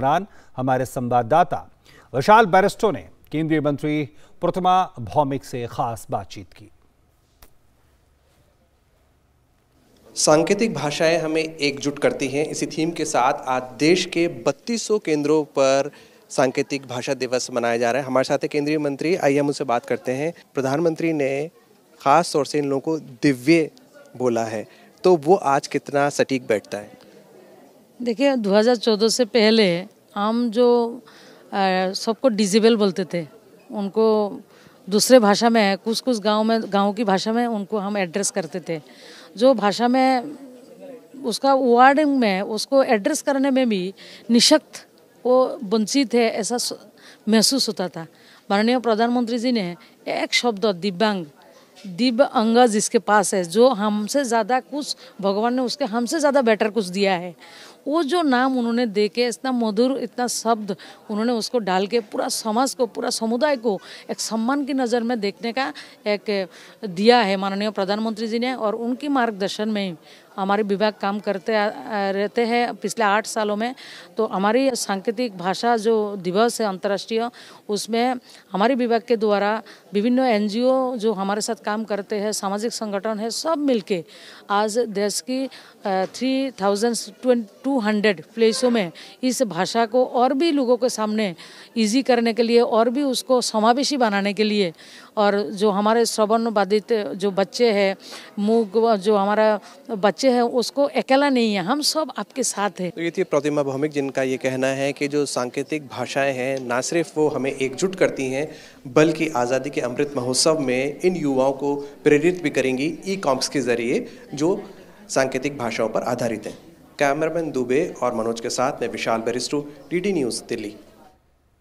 दौरान हमारे संवाददाता विशाल बैरिस्टो ने केंद्रीय मंत्री प्रतिमा भौमिक से खास बातचीत की सांकेतिक भाषाएं हमें एकजुट करती हैं इसी थीम के साथ आज देश के 3200 केंद्रों पर सांकेतिक भाषा दिवस मनाया जा रहा है हमारे साथ है केंद्रीय मंत्री आइए हम उनसे बात करते हैं प्रधानमंत्री ने खास तौर से इन लोगों को दिव्य बोला है तो वो आज कितना सटीक बैठता है देखिए 2014 से पहले हम जो सबको डिजेबल बोलते थे उनको दूसरे भाषा में कुछ कुछ गांव में गांव की भाषा में उनको हम एड्रेस करते थे जो भाषा में उसका वार्डिंग में उसको एड्रेस करने में भी निशक्त वो वंचित है ऐसा महसूस होता था माननीय प्रधानमंत्री जी ने एक शब्द दिव्यांग दिव्य अंग जिसके पास है जो हमसे ज़्यादा कुछ भगवान ने उसके हमसे ज़्यादा बेटर कुछ दिया है वो जो नाम उन्होंने दे के इतना मधुर इतना शब्द उन्होंने उसको डाल के पूरा समाज को पूरा समुदाय को एक सम्मान की नज़र में देखने का एक दिया है माननीय प्रधानमंत्री जी ने और उनकी मार्गदर्शन में हमारे विभाग काम करते रहते हैं पिछले आठ सालों में तो हमारी सांकेतिक भाषा जो दिवस है अंतर्राष्ट्रीय उसमें हमारे विभाग के द्वारा विभिन्न एनजीओ जो हमारे साथ काम करते हैं सामाजिक संगठन है सब मिलके आज देश की थ्री थाउजेंड टू हंड्रेड प्लेसों में इस भाषा को और भी लोगों के सामने इजी करने के लिए और भी उसको समावेशी बनाने के लिए और जो हमारे श्रवण बाधित जो बच्चे हैं मूग जो हमारा बच्चे बच्चे हैं उसको अकेला नहीं है हम सब आपके साथ हैं तो ये थी प्रतिमा भौमिक जिनका ये कहना है कि जो सांकेतिक भाषाएं हैं ना सिर्फ वो हमें एकजुट करती हैं बल्कि आज़ादी के अमृत महोत्सव में इन युवाओं को प्रेरित भी करेंगी ई कॉम्स के ज़रिए जो सांकेतिक भाषाओं पर आधारित हैं कैमरामैन दुबे और मनोज के साथ मैं विशाल बेरिस्टू डी न्यूज़ दिल्ली